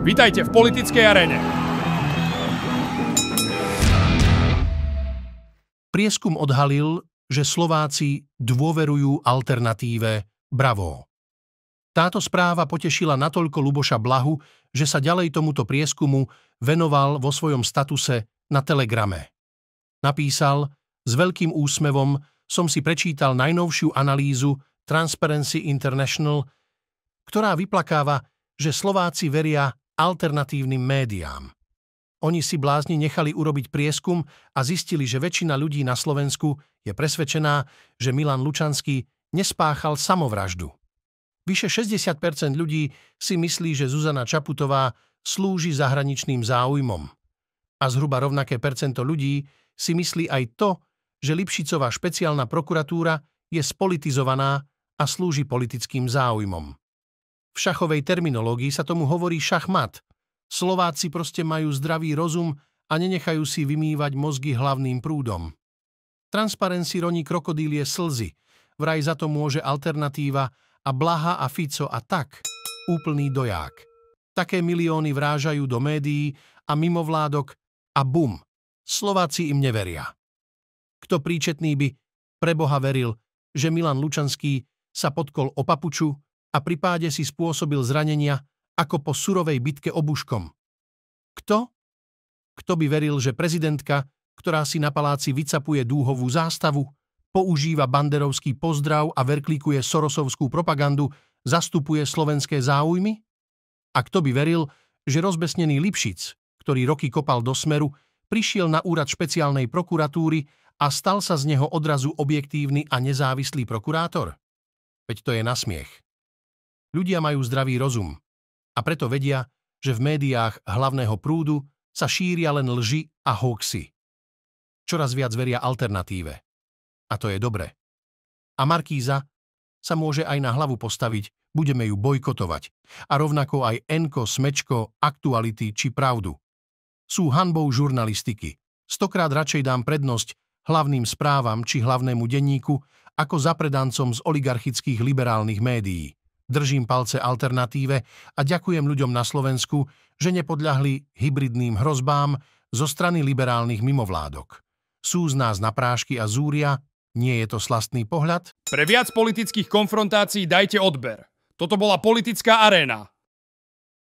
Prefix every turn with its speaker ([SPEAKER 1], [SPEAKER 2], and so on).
[SPEAKER 1] Vítajte v politickej arene. Prieskum odhalil, že Slováci dôverujú alternatíve Bravo. Táto správa potešila natoľko Luboša Blahu, že sa ďalej tomuto prieskumu venoval vo svojom statuse na Telegrame. Napísal, s veľkým úsmevom som si prečítal najnovšiu analýzu Transparency International, ktorá vyplakáva, že Slováci veria alternatívnym médiám. Oni si blázni nechali urobiť prieskum a zistili, že väčšina ľudí na Slovensku je presvedčená, že Milan Lučanský nespáchal samovraždu. Vyše 60 ľudí si myslí, že Zuzana Čaputová slúži zahraničným záujmom. A zhruba rovnaké percento ľudí si myslí aj to, že Lipšicová špeciálna prokuratúra je spolitizovaná a slúži politickým záujmom. V šachovej terminológii sa tomu hovorí šachmat. Slováci proste majú zdravý rozum a nenechajú si vymývať mozgy hlavným prúdom. Transparency roní krokodílie slzy. Vraj za to môže alternatíva a Blaha a Fico a tak. Úplný doják. Také milióny vrážajú do médií a mimovládok a bum. Slováci im neveria. Kto príčetný by preboha veril, že Milan Lučanský sa podkol o papuču, a pri páde si spôsobil zranenia ako po surovej bitke obuškom. Kto? Kto by veril, že prezidentka, ktorá si na paláci vycapuje dúhovú zástavu, používa banderovský pozdrav a verklikuje sorosovskú propagandu, zastupuje slovenské záujmy? A kto by veril, že rozbesnený Lipšic, ktorý roky kopal do smeru, prišiel na úrad špeciálnej prokuratúry a stal sa z neho odrazu objektívny a nezávislý prokurátor? Veď to je nasmiech. Ľudia majú zdravý rozum a preto vedia, že v médiách hlavného prúdu sa šíria len lži a hoaxy. Čoraz viac veria alternatíve. A to je dobre. A Markíza sa môže aj na hlavu postaviť, budeme ju bojkotovať. A rovnako aj Enko, Smečko, Aktuality či Pravdu. Sú hanbou žurnalistiky. Stokrát radšej dám prednosť hlavným správam či hlavnému denníku ako zapredancom z oligarchických liberálnych médií. Držím palce alternatíve a ďakujem ľuďom na Slovensku, že nepodľahli hybridným hrozbám zo strany liberálnych mimovládok. Sú z nás na prášky a zúria, nie je to slastný pohľad? Pre viac politických konfrontácií dajte odber. Toto bola politická aréna.